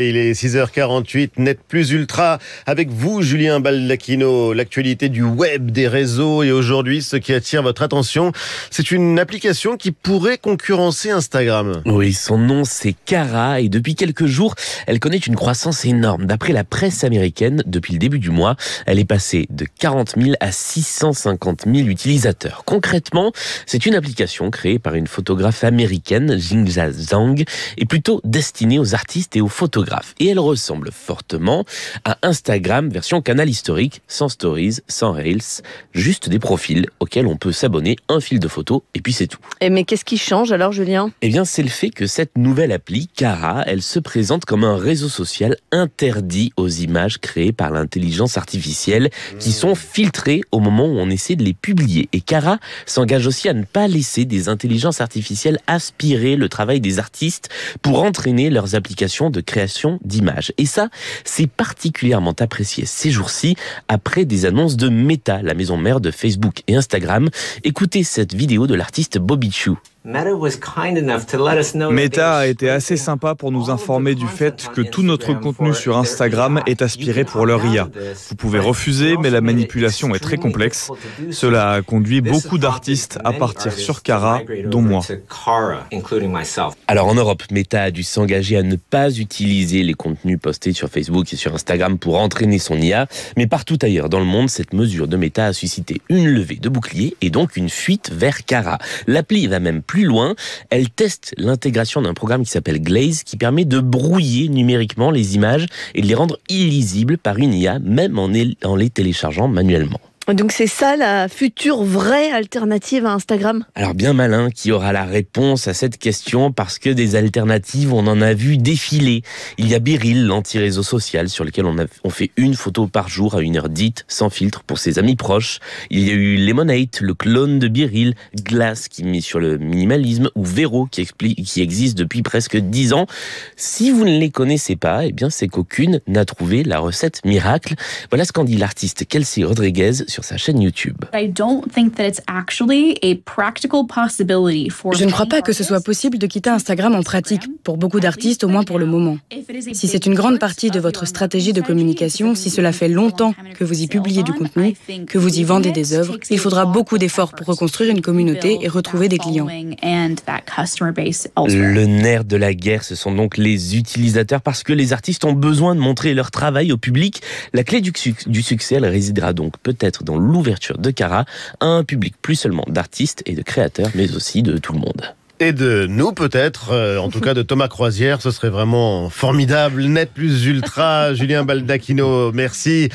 il est 6h48, net plus ultra. Avec vous, Julien Baldacchino, l'actualité du web, des réseaux. Et aujourd'hui, ce qui attire votre attention, c'est une application qui pourrait concurrencer Instagram. Oui, son nom, c'est Cara. Et depuis quelques jours, elle connaît une croissance énorme. D'après la presse américaine, depuis le début du mois, elle est passée de 40 000 à 650 000 utilisateurs. Concrètement, c'est une application créée par une photographe américaine, Jingza Zhang, et plutôt destinée aux artistes et aux photographes. Et elle ressemble fortement à Instagram version canal historique, sans stories, sans reels, juste des profils auxquels on peut s'abonner, un fil de photos et puis c'est tout. Et eh, mais qu'est-ce qui change alors Julien Eh bien c'est le fait que cette nouvelle appli, Cara, elle se présente comme un réseau social interdit aux images créées par l'intelligence artificielle qui mmh. sont filtrées au moment où on essaie de les publier. Et Cara s'engage aussi à ne pas laisser des intelligences artificielles aspirer le travail des artistes pour entraîner leurs applications de création d'images. Et ça, c'est particulièrement apprécié ces jours-ci après des annonces de Meta, la maison mère de Facebook et Instagram. Écoutez cette vidéo de l'artiste Bobby Chu. Meta a été assez sympa pour nous informer du fait que tout notre contenu sur Instagram est aspiré pour leur IA. Vous pouvez refuser, mais la manipulation est très complexe. Cela a conduit beaucoup d'artistes à partir sur Cara, dont moi. Alors en Europe, Meta a dû s'engager à ne pas utiliser les contenus postés sur Facebook et sur Instagram pour entraîner son IA, mais partout ailleurs dans le monde, cette mesure de Meta a suscité une levée de boucliers et donc une fuite vers Cara. L'appli va même plus plus loin, elle teste l'intégration d'un programme qui s'appelle Glaze, qui permet de brouiller numériquement les images et de les rendre illisibles par une IA, même en les téléchargeant manuellement. Donc c'est ça la future vraie alternative à Instagram Alors bien malin qui aura la réponse à cette question parce que des alternatives, on en a vu défiler. Il y a Biril, l'anti-réseau social sur lequel on, on, fait une photo par jour à une heure dite, sans filtre, pour ses amis proches. Il y a eu Lemonade, le clone de Biril, Glass qui mise sur le minimalisme, ou Vero qui, qui existe depuis presque dix ans. Si vous ne les connaissez pas, eh bien c'est qu'aucune n'a trouvé la recette miracle. Voilà ce qu'en dit l'artiste Kelsey Rodriguez sur sa chaîne YouTube. Je ne crois pas que ce soit possible de quitter Instagram en pratique, pour beaucoup d'artistes, au moins pour le moment. Si c'est une grande partie de votre stratégie de communication, si cela fait longtemps que vous y publiez du contenu, que vous y vendez des œuvres, il faudra beaucoup d'efforts pour reconstruire une communauté et retrouver des clients. Le nerf de la guerre, ce sont donc les utilisateurs, parce que les artistes ont besoin de montrer leur travail au public. La clé du, succès, elle résidera donc peut-être dans l'ouverture de Cara un public plus seulement d'artistes et de créateurs, mais aussi de tout le monde. Et de nous peut-être, euh, en tout cas de Thomas Croisière, ce serait vraiment formidable. Net plus Ultra, Julien Baldacchino, merci.